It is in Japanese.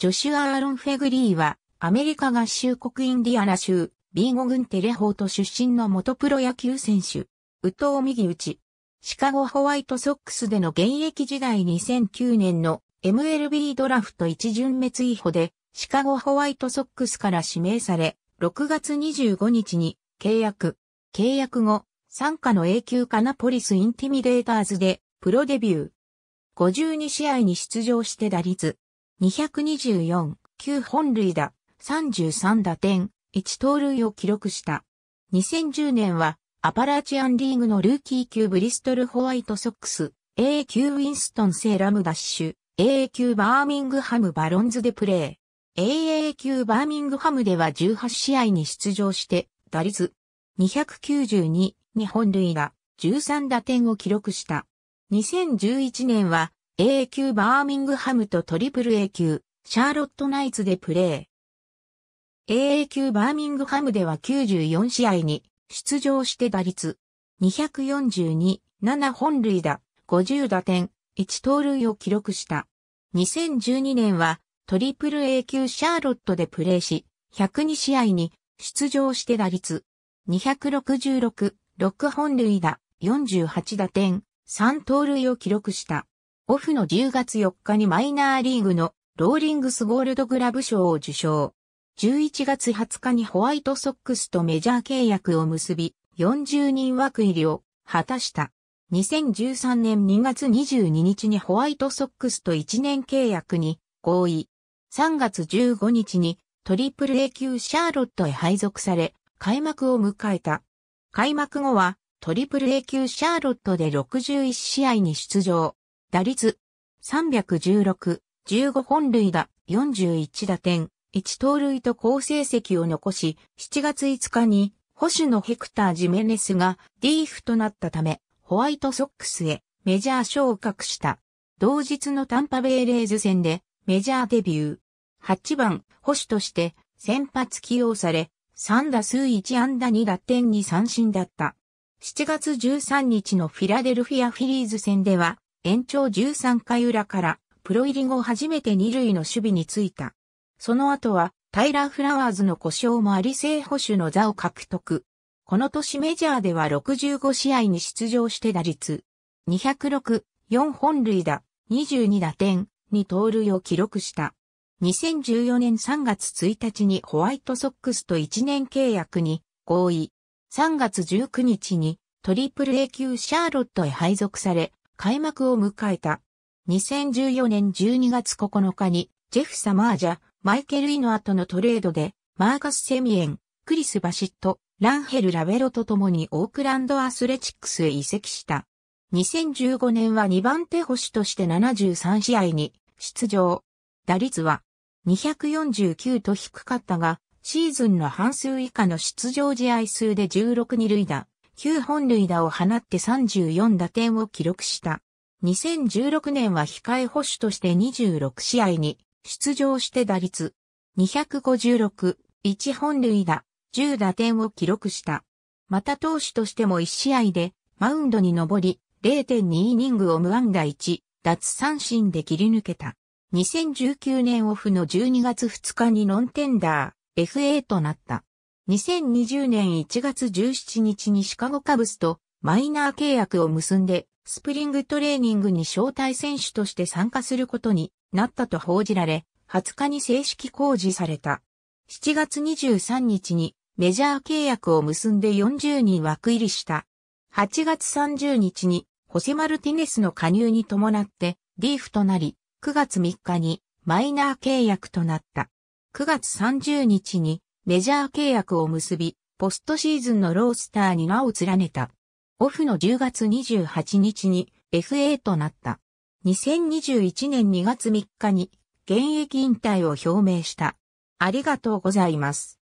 ジョシュア・アーロン・フェグリーは、アメリカ合衆国インディアナ州、ビーゴ郡テレホート出身の元プロ野球選手、ウト藤右打ち。シカゴホワイトソックスでの現役時代2009年の MLB ドラフト一巡滅違法で、シカゴホワイトソックスから指名され、6月25日に契約。契約後、参加の永久カナポリスインティミデーターズでプロデビュー。52試合に出場して打率224、9本塁打、33打点、1盗塁を記録した。2010年は、アパラチアンリーグのルーキー級ブリストルホワイトソックス、A 級ウィンストンセーラムダッシュ、AA 級バーミングハムバロンズでプレー。AA 級バーミングハムでは18試合に出場して、打率292、2本塁打、13打点を記録した。2011年は AA 級バーミングハムとトリプル A 級シャーロットナイツでプレー。AA 級バーミングハムでは94試合に出場して打率242、7本塁打、50打点、1盗塁を記録した。2012年はトリプル A 級シャーロットでプレーし、102試合に出場して打率266、6本塁打、48打点、3盗塁を記録した。オフの10月4日にマイナーリーグのローリングスゴールドグラブ賞を受賞。11月20日にホワイトソックスとメジャー契約を結び、40人枠入りを果たした。2013年2月22日にホワイトソックスと1年契約に合意。3月15日にトリプル A 級シャーロットへ配属され、開幕を迎えた。開幕後はトリプル A 級シャーロットで61試合に出場。打率316、15本塁打、41打点、1盗塁と好成績を残し、7月5日に星野ヘクター・ジメネスがーフとなったため、ホワイトソックスへメジャー昇格した。同日のタンパベイレーズ戦でメジャーデビュー。8番、保守として先発起用され、3打数1安打2打点に三振だった。7月13日のフィラデルフィアフィリーズ戦では延長13回裏からプロ入り後初めて二塁の守備についた。その後はタイラー・フラワーズの故障もあり正捕手の座を獲得。この年メジャーでは65試合に出場して打率206、4本塁打、22打点、に盗塁を記録した。2014年3月1日にホワイトソックスと1年契約に合意。3月19日にトリプル A 級シャーロットへ配属され、開幕を迎えた。2014年12月9日に、ジェフ・サマージャ、マイケル・イノアとのトレードで、マーカス・セミエン、クリス・バシット、ランヘル・ラベロと共にオークランド・アスレチックスへ移籍した。2015年は2番手星として73試合に出場。打率は249と低かったが、シーズンの半数以下の出場試合数で16二塁打、9本塁打を放って34打点を記録した。2016年は控え保守として26試合に出場して打率256、1本塁打、10打点を記録した。また投手としても1試合でマウンドに上り0.2イニングを無安打1、脱三振で切り抜けた。2019年オフの12月2日にノンテンダー、FA となった。2020年1月17日にシカゴカブスとマイナー契約を結んで、スプリングトレーニングに招待選手として参加することになったと報じられ、20日に正式公示された。7月23日にメジャー契約を結んで40人枠入りした。8月30日にホセマルティネスの加入に伴ってリーフとなり、9月3日にマイナー契約となった。9月30日にメジャー契約を結び、ポストシーズンのロースターに名を連ねた。オフの10月28日に FA となった。2021年2月3日に現役引退を表明した。ありがとうございます。